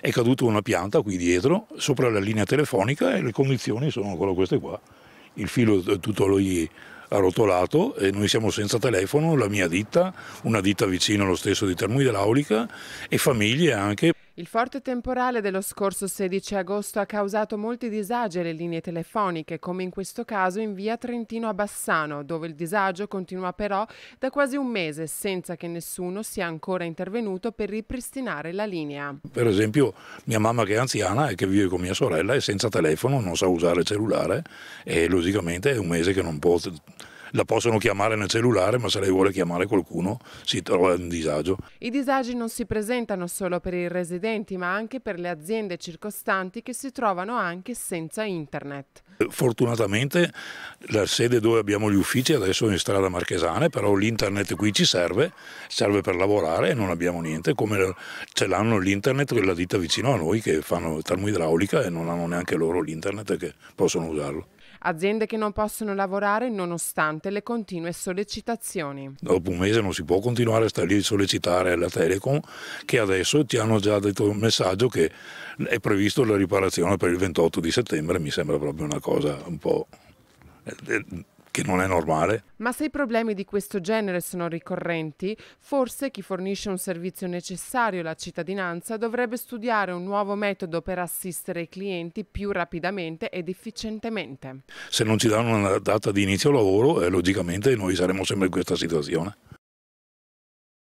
è caduta una pianta qui dietro, sopra la linea telefonica e le condizioni sono ancora queste qua. Il filo è eh, tutto lì arrotolato e noi siamo senza telefono, la mia ditta, una ditta vicina allo stesso di termoidraulica e famiglie anche. Il forte temporale dello scorso 16 agosto ha causato molti disagi alle linee telefoniche, come in questo caso in via Trentino a Bassano, dove il disagio continua però da quasi un mese senza che nessuno sia ancora intervenuto per ripristinare la linea. Per esempio mia mamma che è anziana e che vive con mia sorella è senza telefono, non sa usare il cellulare e logicamente è un mese che non può la possono chiamare nel cellulare, ma se lei vuole chiamare qualcuno si trova in disagio. I disagi non si presentano solo per i residenti, ma anche per le aziende circostanti che si trovano anche senza internet. Fortunatamente la sede dove abbiamo gli uffici adesso è in strada Marchesane, però l'internet qui ci serve, serve per lavorare e non abbiamo niente, come ce l'hanno l'internet la ditta vicino a noi che fanno termoidraulica e non hanno neanche loro l'internet che possono usarlo aziende che non possono lavorare nonostante le continue sollecitazioni. Dopo un mese non si può continuare a stare lì a sollecitare la Telecom che adesso ti hanno già detto un messaggio che è previsto la riparazione per il 28 di settembre, mi sembra proprio una cosa un po' eh, eh, che non è normale. Ma se i problemi di questo genere sono ricorrenti, forse chi fornisce un servizio necessario alla cittadinanza dovrebbe studiare un nuovo metodo per assistere i clienti più rapidamente ed efficientemente. Se non ci danno una data di inizio lavoro, eh, logicamente noi saremo sempre in questa situazione.